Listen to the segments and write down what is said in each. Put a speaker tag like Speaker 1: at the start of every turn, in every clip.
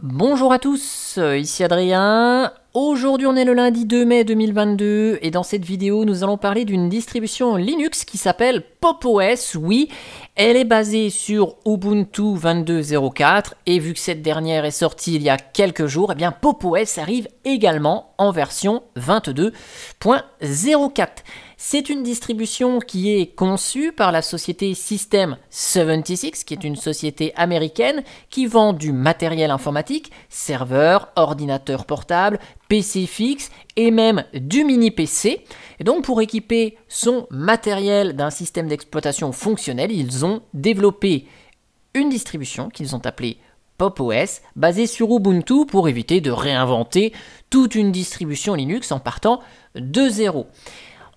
Speaker 1: Bonjour à tous, euh, ici Adrien. Aujourd'hui on est le lundi 2 mai 2022 et dans cette vidéo nous allons parler d'une distribution Linux qui s'appelle PopOS. Oui, elle est basée sur Ubuntu 22.04 et vu que cette dernière est sortie il y a quelques jours, eh bien PopOS arrive également en version 22.04. C'est une distribution qui est conçue par la société System 76, qui est une société américaine qui vend du matériel informatique, serveurs, ordinateurs portables, PC fixe et même du mini PC. Et donc pour équiper son matériel d'un système d'exploitation fonctionnel, ils ont développé une distribution qu'ils ont appelée Pop OS, sur Ubuntu pour éviter de réinventer toute une distribution Linux en partant de zéro.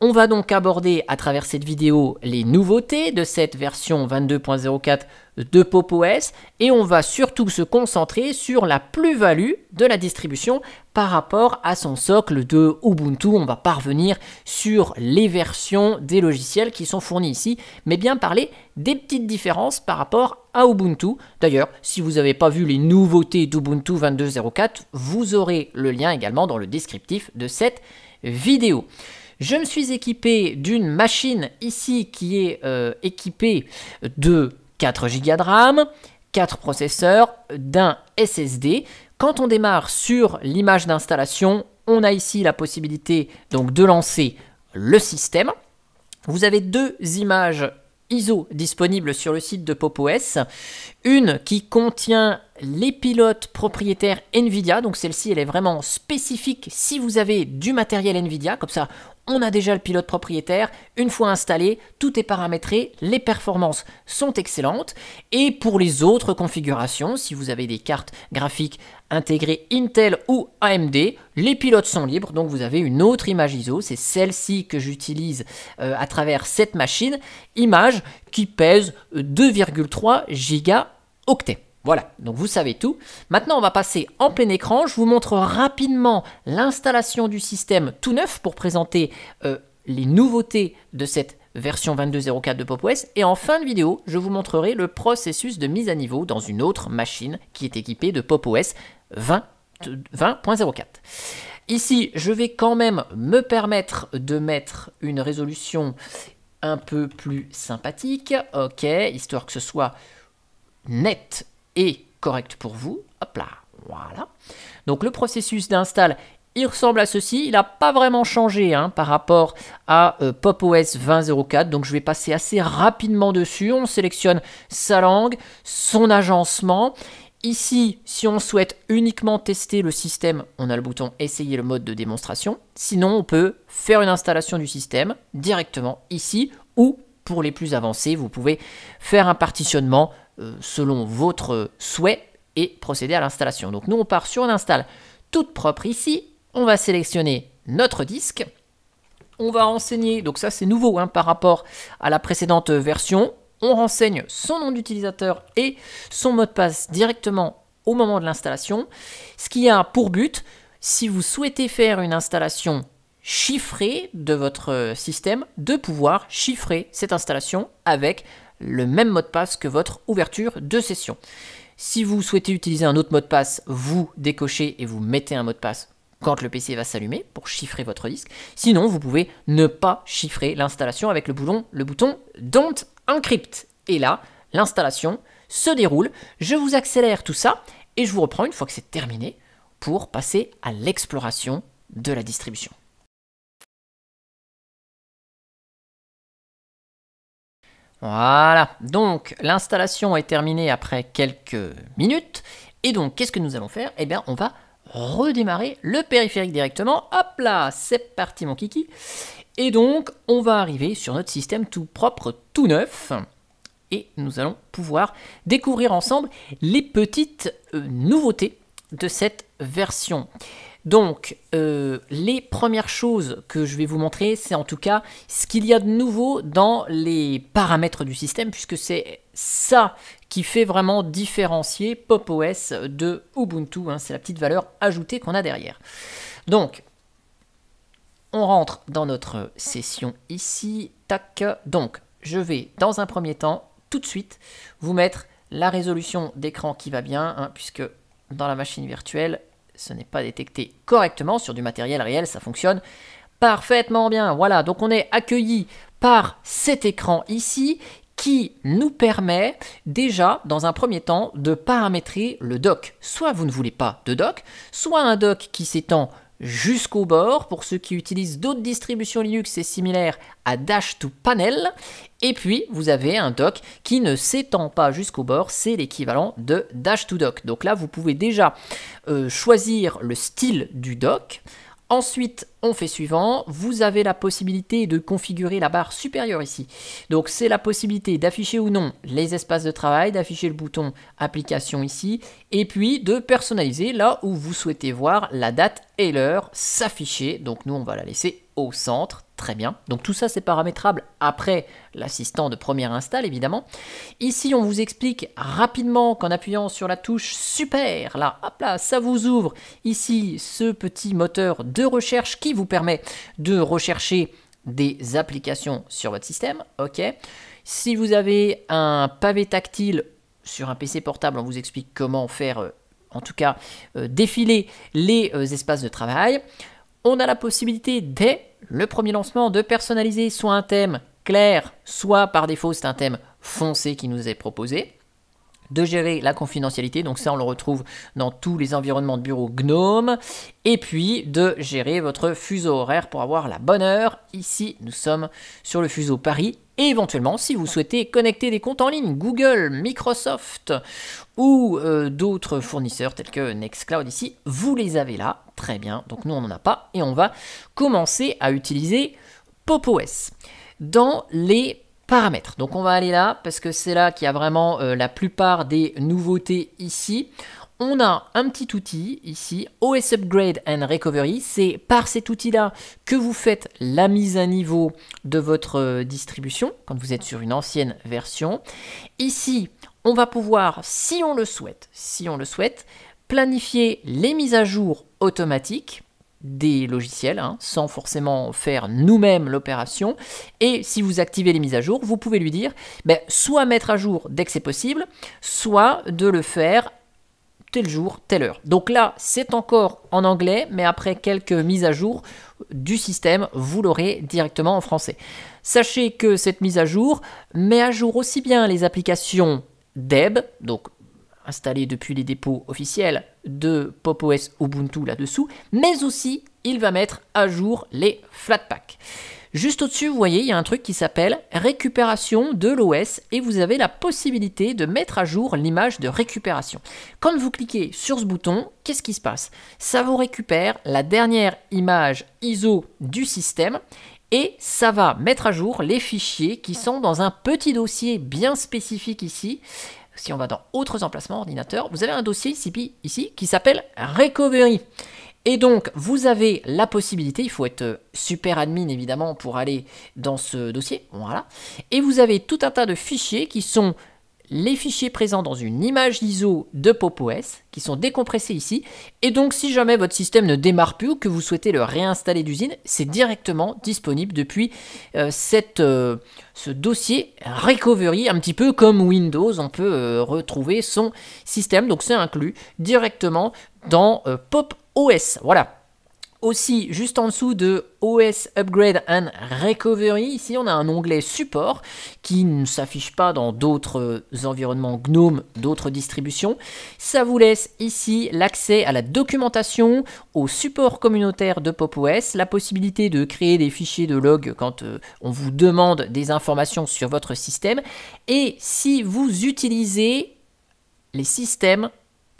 Speaker 1: On va donc aborder à travers cette vidéo les nouveautés de cette version 22.04 de Pop!OS et on va surtout se concentrer sur la plus-value de la distribution par rapport à son socle de Ubuntu. On va parvenir sur les versions des logiciels qui sont fournis ici, mais bien parler des petites différences par rapport à Ubuntu. D'ailleurs, si vous n'avez pas vu les nouveautés d'Ubuntu 22.04, vous aurez le lien également dans le descriptif de cette vidéo. Je me suis équipé d'une machine ici qui est euh, équipée de 4 Go de RAM, 4 processeurs, d'un SSD. Quand on démarre sur l'image d'installation, on a ici la possibilité donc de lancer le système. Vous avez deux images ISO disponibles sur le site de PopOS. Une qui contient les pilotes propriétaires NVIDIA, donc celle-ci elle est vraiment spécifique si vous avez du matériel NVIDIA, comme ça on a déjà le pilote propriétaire, une fois installé, tout est paramétré, les performances sont excellentes. Et pour les autres configurations, si vous avez des cartes graphiques intégrées Intel ou AMD, les pilotes sont libres, donc vous avez une autre image ISO, c'est celle-ci que j'utilise euh, à travers cette machine, image qui pèse 2,3 gigaoctets. Voilà, donc vous savez tout. Maintenant, on va passer en plein écran. Je vous montre rapidement l'installation du système tout neuf pour présenter euh, les nouveautés de cette version 22.04 de PopOS. Et en fin de vidéo, je vous montrerai le processus de mise à niveau dans une autre machine qui est équipée de PopOS 20.04. Ici, je vais quand même me permettre de mettre une résolution un peu plus sympathique, ok, histoire que ce soit net correct pour vous. Hop là, voilà. Donc le processus d'install, il ressemble à ceci. Il n'a pas vraiment changé hein, par rapport à euh, PopOS 20.04. Donc je vais passer assez rapidement dessus. On sélectionne sa langue, son agencement. Ici, si on souhaite uniquement tester le système, on a le bouton Essayer le mode de démonstration. Sinon, on peut faire une installation du système directement ici ou pour les plus avancés, vous pouvez faire un partitionnement euh, selon votre souhait et procéder à l'installation. Donc nous on part sur une install toute propre ici, on va sélectionner notre disque, on va renseigner, donc ça c'est nouveau hein, par rapport à la précédente version, on renseigne son nom d'utilisateur et son mot de passe directement au moment de l'installation, ce qui a pour but, si vous souhaitez faire une installation chiffrée de votre système, de pouvoir chiffrer cette installation avec le même mot de passe que votre ouverture de session. Si vous souhaitez utiliser un autre mot de passe, vous décochez et vous mettez un mot de passe quand le PC va s'allumer pour chiffrer votre disque. Sinon, vous pouvez ne pas chiffrer l'installation avec le bouton, le bouton Don't Encrypt. Et là, l'installation se déroule. Je vous accélère tout ça et je vous reprends une fois que c'est terminé pour passer à l'exploration de la distribution. Voilà, donc l'installation est terminée après quelques minutes. Et donc, qu'est-ce que nous allons faire Eh bien, on va redémarrer le périphérique directement. Hop là, c'est parti mon kiki. Et donc, on va arriver sur notre système tout propre, tout neuf. Et nous allons pouvoir découvrir ensemble les petites euh, nouveautés de cette version. Donc, euh, les premières choses que je vais vous montrer, c'est en tout cas ce qu'il y a de nouveau dans les paramètres du système, puisque c'est ça qui fait vraiment différencier Pop OS de Ubuntu. Hein. c'est la petite valeur ajoutée qu'on a derrière. Donc, on rentre dans notre session ici. Tac. Donc, je vais dans un premier temps, tout de suite, vous mettre la résolution d'écran qui va bien, hein, puisque dans la machine virtuelle, ce n'est pas détecté correctement sur du matériel réel, ça fonctionne parfaitement bien. Voilà, donc on est accueilli par cet écran ici qui nous permet déjà, dans un premier temps, de paramétrer le dock. Soit vous ne voulez pas de dock, soit un dock qui s'étend jusqu'au bord pour ceux qui utilisent d'autres distributions Linux c'est similaire à Dash to Panel et puis vous avez un dock qui ne s'étend pas jusqu'au bord c'est l'équivalent de Dash to Dock donc là vous pouvez déjà euh, choisir le style du dock Ensuite, on fait suivant, vous avez la possibilité de configurer la barre supérieure ici. Donc c'est la possibilité d'afficher ou non les espaces de travail, d'afficher le bouton application ici, et puis de personnaliser là où vous souhaitez voir la date et l'heure s'afficher. Donc nous on va la laisser au centre, très bien. Donc tout ça c'est paramétrable après l'assistant de première install évidemment. Ici on vous explique rapidement qu'en appuyant sur la touche super, là, hop là, ça vous ouvre ici ce petit moteur de recherche qui vous permet de rechercher des applications sur votre système, ok. Si vous avez un pavé tactile sur un PC portable, on vous explique comment faire, euh, en tout cas, euh, défiler les euh, espaces de travail on a la possibilité dès le premier lancement de personnaliser soit un thème clair, soit par défaut c'est un thème foncé qui nous est proposé de gérer la confidentialité, donc ça on le retrouve dans tous les environnements de bureau GNOME, et puis de gérer votre fuseau horaire pour avoir la bonne heure. Ici nous sommes sur le fuseau Paris, et éventuellement si vous souhaitez connecter des comptes en ligne, Google, Microsoft ou euh, d'autres fournisseurs tels que Nextcloud ici, vous les avez là, très bien, donc nous on n'en a pas, et on va commencer à utiliser PopOS. Dans les paramètres. Donc on va aller là parce que c'est là qu'il y a vraiment euh, la plupart des nouveautés ici. On a un petit outil ici, OS Upgrade and Recovery. C'est par cet outil-là que vous faites la mise à niveau de votre euh, distribution quand vous êtes sur une ancienne version. Ici, on va pouvoir, si on le souhaite, si on le souhaite, planifier les mises à jour automatiques des logiciels, hein, sans forcément faire nous-mêmes l'opération. Et si vous activez les mises à jour, vous pouvez lui dire ben, soit mettre à jour dès que c'est possible, soit de le faire tel jour, telle heure. Donc là, c'est encore en anglais, mais après quelques mises à jour du système, vous l'aurez directement en français. Sachez que cette mise à jour met à jour aussi bien les applications DEB, donc installé depuis les dépôts officiels de PopOS Ubuntu là-dessous, mais aussi il va mettre à jour les Flatpak. Juste au-dessus, vous voyez, il y a un truc qui s'appelle récupération de l'OS et vous avez la possibilité de mettre à jour l'image de récupération. Quand vous cliquez sur ce bouton, qu'est-ce qui se passe Ça vous récupère la dernière image ISO du système et ça va mettre à jour les fichiers qui sont dans un petit dossier bien spécifique ici si on va dans autres emplacements ordinateur, vous avez un dossier ici, ici qui s'appelle Recovery. Et donc, vous avez la possibilité, il faut être euh, super admin évidemment pour aller dans ce dossier, voilà. Et vous avez tout un tas de fichiers qui sont les fichiers présents dans une image ISO de PopOS qui sont décompressés ici. Et donc, si jamais votre système ne démarre plus ou que vous souhaitez le réinstaller d'usine, c'est directement disponible depuis euh, cette, euh, ce dossier Recovery, un petit peu comme Windows, on peut euh, retrouver son système. Donc, c'est inclus directement dans PopOS. Voilà. Aussi, juste en dessous de OS Upgrade and Recovery, ici on a un onglet support qui ne s'affiche pas dans d'autres euh, environnements GNOME, d'autres distributions. Ça vous laisse ici l'accès à la documentation, au support communautaire de PopOS, la possibilité de créer des fichiers de log quand euh, on vous demande des informations sur votre système. Et si vous utilisez les systèmes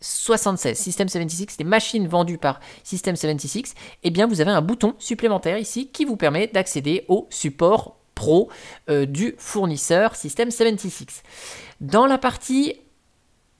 Speaker 1: 76, System 76, les machines vendues par System 76, et bien vous avez un bouton supplémentaire ici qui vous permet d'accéder au support pro euh, du fournisseur System 76. Dans la partie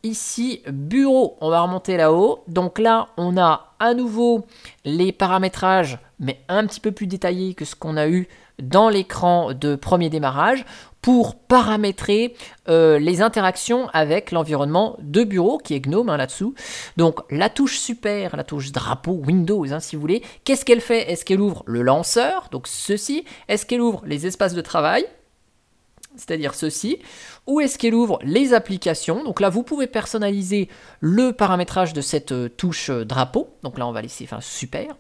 Speaker 1: ici bureau, on va remonter là-haut. Donc là, on a à nouveau les paramétrages, mais un petit peu plus détaillés que ce qu'on a eu dans l'écran de premier démarrage pour paramétrer euh, les interactions avec l'environnement de bureau qui est GNOME hein, là-dessous. Donc la touche super, la touche drapeau Windows hein, si vous voulez, qu'est-ce qu'elle fait Est-ce qu'elle ouvre le lanceur, donc ceci Est-ce qu'elle ouvre les espaces de travail c'est-à-dire ceci, ou est-ce qu'elle ouvre les applications. Donc là, vous pouvez personnaliser le paramétrage de cette euh, touche euh, drapeau. Donc là, on va laisser, enfin, super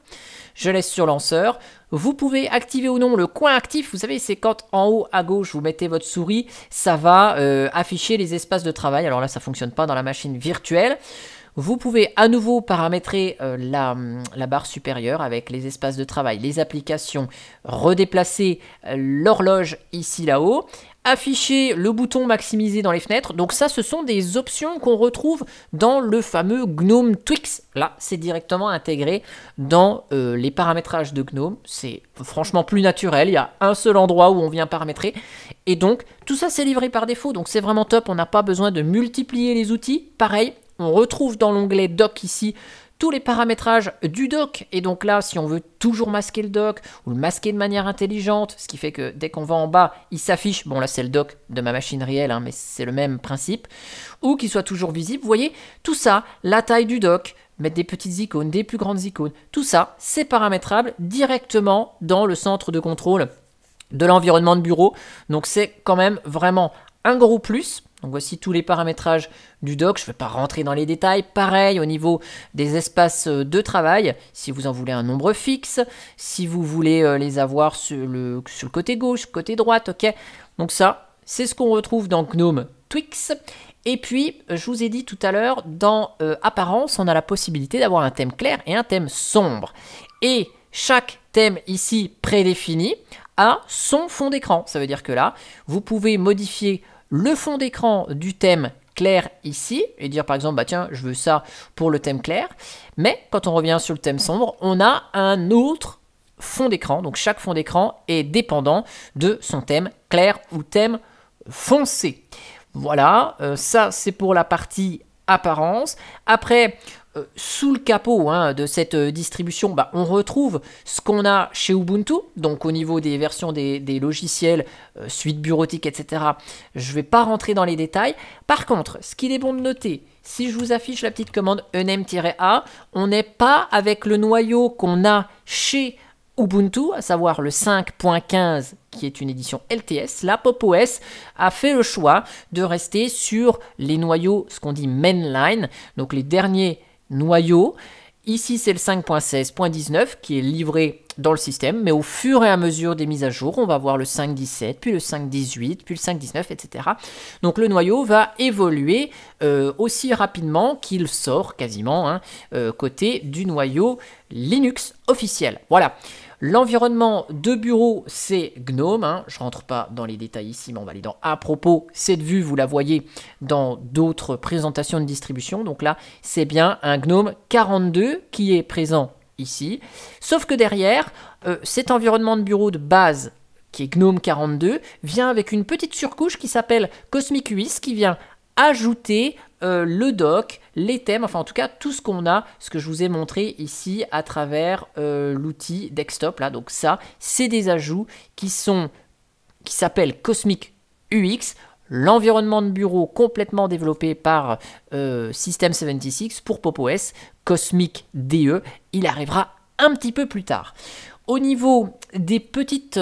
Speaker 1: je laisse sur lanceur. Vous pouvez activer ou non le coin actif. Vous savez, c'est quand en haut à gauche vous mettez votre souris, ça va euh, afficher les espaces de travail. Alors là, ça fonctionne pas dans la machine virtuelle. Vous pouvez à nouveau paramétrer euh, la, barre supérieure avec les espaces de travail, les applications, redéplacer euh, l'horloge ici là-haut, afficher le bouton maximiser dans les fenêtres. Donc ça, ce sont des options qu'on retrouve dans le fameux GNOME Twix. Là, c'est directement intégré dans euh, les paramétrages de GNOME. C'est franchement plus naturel. Il y a un seul endroit où on vient paramétrer. Et donc, tout ça, c'est livré par défaut. Donc c'est vraiment top. On n'a pas besoin de multiplier les outils. Pareil, on retrouve dans l'onglet doc ici tous les paramétrages du doc. Et donc là, si on veut toujours masquer le doc ou le masquer de manière intelligente, ce qui fait que dès qu'on va en bas, il s'affiche. Bon, là, c'est le doc de ma machine réelle, hein, mais c'est le même principe. Ou qu'il soit toujours visible. Vous voyez, tout ça, la taille du doc, mettre des petites icônes, des plus grandes icônes, tout ça, c'est paramétrable directement dans le centre de contrôle de l'environnement de bureau. Donc c'est quand même vraiment un gros plus. Donc voici tous les paramétrages du doc, je ne vais pas rentrer dans les détails. Pareil au niveau des espaces euh, de travail, si vous en voulez un nombre fixe, si vous voulez euh, les avoir sur le, côté gauche, côté droite, ok. Donc ça, c'est ce qu'on retrouve dans GNOME Twix. Et puis, euh, je vous ai dit tout à l'heure, dans Apparence, on a la possibilité d'avoir un thème clair et un thème sombre. Et chaque thème ici prédéfini a son fond d'écran. Ça veut dire que là, vous pouvez modifier le fond d'écran du thème clair ici et dire par exemple bah tiens je veux ça pour le thème clair mais quand on revient sur le thème sombre on a un autre fond d'écran donc chaque fond d'écran est dépendant de son thème clair ou thème foncé voilà euh, ça c'est pour la partie apparence. Après, euh, sous le capot hein, de cette euh, distribution, bah, on retrouve ce qu'on a chez Ubuntu, donc au niveau des versions des, logiciels, euh, suite bureautique, etc. Je ne vais pas rentrer dans les détails. Par contre, ce qu'il est bon de noter, si je vous affiche la petite commande unm-a, on n'est pas avec le noyau qu'on a chez Ubuntu, à savoir le 5.15 qui est une édition LTS, la Pop OS a fait le choix de rester sur les noyaux, ce qu'on dit mainline, donc les derniers noyaux. Ici, c'est le 5.16.19 qui est livré dans le système, mais au fur et à mesure des mises à jour, on va voir le 5.17, puis le 5.18, puis le 5.19, etc. Donc le noyau va évoluer euh, aussi rapidement qu'il sort quasiment hein, euh, côté du noyau Linux officiel. Voilà. L'environnement de bureau, c'est Gnome. Hein. Je ne rentre pas dans les détails ici, mais on va aller dans à propos. Cette vue, vous la voyez dans d'autres présentations de distribution. Donc là, c'est bien un Gnome 42 qui est présent ici. Sauf que derrière, euh, cet environnement de bureau de base qui est GNOME 42, vient avec une petite surcouche qui s'appelle Cosmic UIS, qui vient ajouter euh, le doc, les thèmes, enfin en tout cas tout ce qu'on a, ce que je vous ai montré ici à travers euh, l'outil desktop là. Donc ça, c'est des ajouts qui sont qui s'appellent Cosmic UX l'environnement de bureau complètement développé par euh, System76 pour PopOS, Cosmic DE, il arrivera un petit peu plus tard. Au niveau des petites,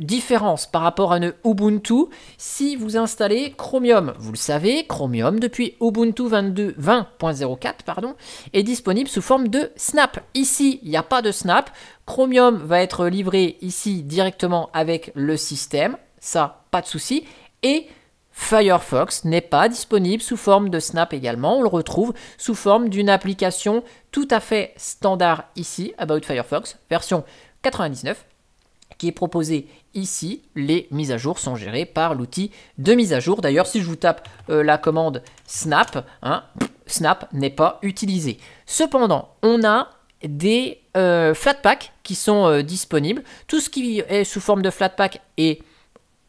Speaker 1: différence par rapport à un Ubuntu si vous installez Chromium. Vous le savez, Chromium depuis Ubuntu 20.04 pardon, est disponible sous forme de Snap. Ici, il n'y a pas de Snap. Chromium va être livré ici directement avec le système. Ça, pas de souci. Et Firefox n'est pas disponible sous forme de Snap également. On le retrouve sous forme d'une application tout à fait standard ici, About Firefox, version 99 qui est proposé ici. Les mises à jour sont gérées par l'outil de mise à jour. D'ailleurs, si je vous tape euh, la commande snap, hein, snap n'est pas utilisé. Cependant, on a des euh, flat flatpacks qui sont euh, disponibles. Tout ce qui est sous forme de flatpack est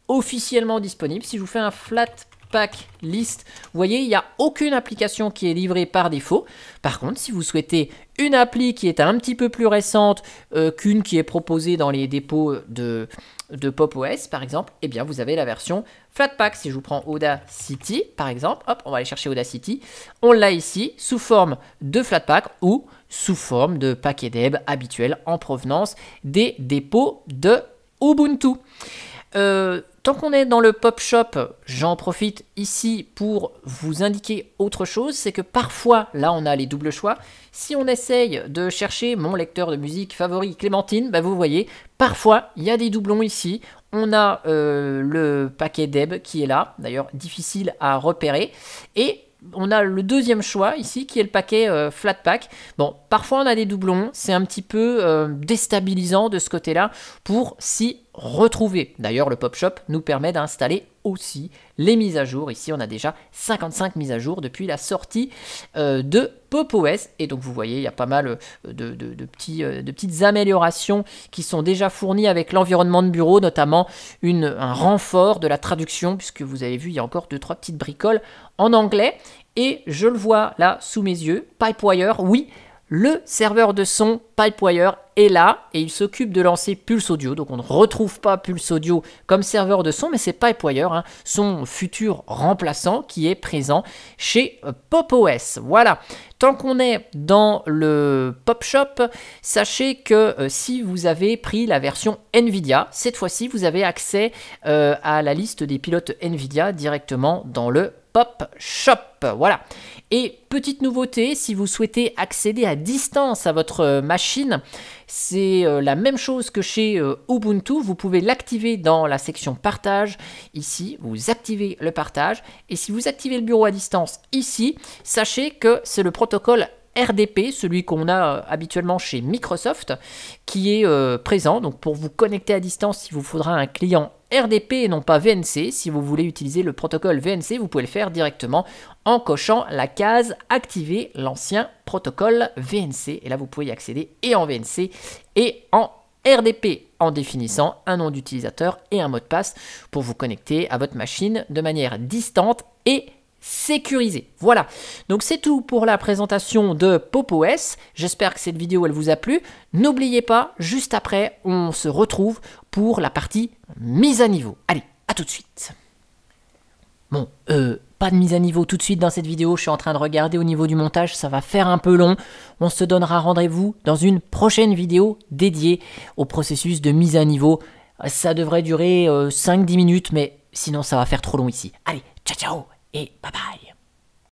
Speaker 1: officiellement disponible. Si je vous fais un flat pack Vous voyez, il n'y a aucune application qui est livrée par défaut. Par contre, si vous souhaitez une appli qui est un petit peu plus récente euh, qu'une qui est proposée dans les dépôts de, de Pop OS, par exemple, eh bien, vous avez la version Flatpak. Si je vous prends Audacity, par exemple, hop, on va aller chercher Audacity. On l'a ici sous forme de Flatpak ou sous forme de paquet deb habituel en provenance des dépôts de Ubuntu. Euh, Tant qu'on est dans le pop shop, j'en profite ici pour vous indiquer autre chose, c'est que parfois, là on a les doubles choix, si on essaye de chercher mon lecteur de musique favori Clémentine, bah vous voyez, parfois il y a des doublons ici, on a euh, le paquet d'Eb qui est là, d'ailleurs difficile à repérer, et on a le deuxième choix ici qui est le paquet euh, flat pack. Bon, parfois on a des doublons, c'est un petit peu euh, déstabilisant de ce côté-là pour si retrouver. D'ailleurs, le Pop Shop nous permet d'installer aussi les mises à jour. Ici, on a déjà 55 mises à jour depuis la sortie euh, de Pop OS. Et donc, vous voyez, il y a pas mal euh, de, petits, euh, de petites améliorations qui sont déjà fournies avec l'environnement de bureau, notamment une, un renfort de la traduction, puisque vous avez vu, il y a encore 2-3 petites bricoles en anglais. Et je le vois là sous mes yeux, Pipewire, oui, le serveur de son Pipewire est là et il s'occupe de lancer Pulse Audio. Donc on ne retrouve pas Pulse Audio comme serveur de son, mais c'est Pipewire, hein, son futur remplaçant qui est présent chez euh, PopOS. Voilà. Tant qu'on est dans le Pop Shop, sachez que euh, si vous avez pris la version Nvidia, cette fois-ci vous avez accès euh, à la liste des pilotes Nvidia directement dans le Pop Shop. Voilà. Et petite nouveauté, si vous souhaitez accéder à distance à votre euh, machine, c'est euh, la même chose que chez euh, Ubuntu. Vous pouvez l'activer dans la section partage. Ici, vous activez le partage. Et si vous activez le bureau à distance ici, sachez que c'est le protocole RDP, celui qu'on a euh, habituellement chez Microsoft, qui est euh, présent. Donc pour vous connecter à distance, il vous faudra un client RDP et non pas VNC. Si vous voulez utiliser le protocole VNC, vous pouvez le faire directement en cochant la case Activer l'ancien protocole VNC. Et là, vous pouvez y accéder et en VNC et en RDP en définissant un nom d'utilisateur et un mot de passe pour vous connecter à votre machine de manière distante et sécurisé. Voilà, donc c'est tout pour la présentation de PopOS. J'espère que cette vidéo elle vous a plu. N'oubliez pas, juste après, on se retrouve pour la partie mise à niveau. Allez, à tout de suite. Bon, euh, pas de mise à niveau tout de suite dans cette vidéo, je suis en train de regarder au niveau du montage, ça va faire un peu long. On se donnera rendez-vous dans une prochaine vidéo dédiée au processus de mise à niveau. Ça devrait durer 5-10 euh, minutes, mais sinon ça va faire trop long ici. Allez, ciao ciao et bye bye